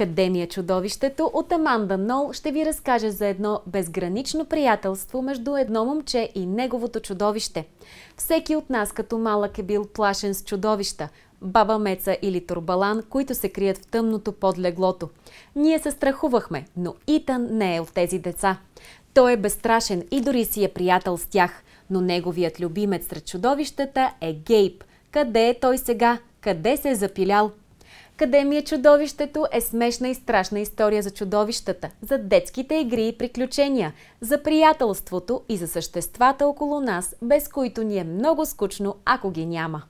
Къде ни е чудовището? От Аманда Нол ще ви разкаже за едно безгранично приятелство между едно момче и неговото чудовище. Всеки от нас като малък е бил плашен с чудовища, баба Меца или Турбалан, които се крият в тъмното под леглото. Ние се страхувахме, но Итан не е от тези деца. Той е безстрашен и дори си е приятел с тях, но неговият любимец сред чудовищата е Гейб. Къде е той сега? Къде се е запилял? Къде ми е чудовището е смешна и страшна история за чудовищата, за детските игри и приключения, за приятелството и за съществата около нас, без които ни е много скучно, ако ги няма.